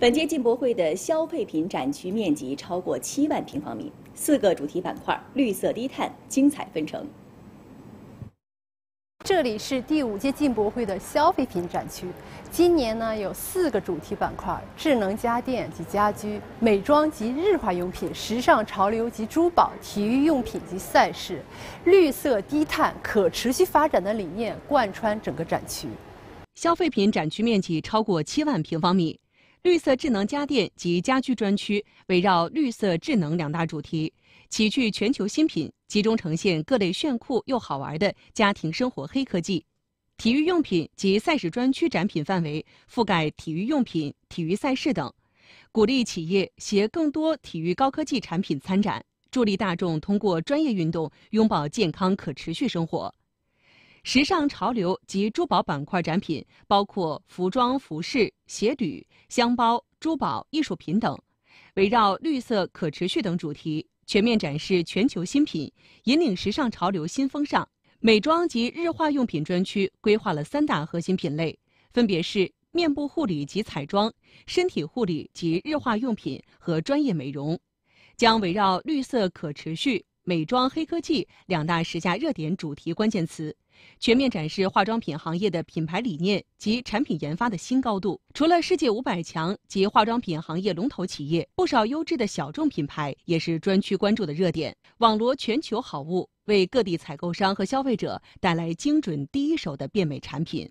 本届进博会的消费品展区面积超过七万平方米，四个主题板块：绿色低碳、精彩纷呈。这里是第五届进博会的消费品展区，今年呢有四个主题板块：智能家电及家居、美妆及日化用品、时尚潮流及珠宝、体育用品及赛事。绿色低碳、可持续发展的理念贯穿整个展区，消费品展区面积超过七万平方米。绿色智能家电及家居专区围绕绿色智能两大主题，齐聚全球新品，集中呈现各类炫酷又好玩的家庭生活黑科技。体育用品及赛事专区展品范围覆盖体育用品、体育赛事等，鼓励企业携更多体育高科技产品参展，助力大众通过专业运动拥抱健康可持续生活。时尚潮流及珠宝板块展品包括服装、服饰、鞋履、箱包、珠宝、艺术品等，围绕绿色、可持续等主题，全面展示全球新品，引领时尚潮流新风尚。美妆及日化用品专区规划了三大核心品类，分别是面部护理及彩妆、身体护理及日化用品和专业美容，将围绕绿色、可持续。美妆黑科技两大时下热点主题关键词，全面展示化妆品行业的品牌理念及产品研发的新高度。除了世界五百强及化妆品行业龙头企业，不少优质的小众品牌也是专区关注的热点，网罗全球好物，为各地采购商和消费者带来精准第一手的变美产品。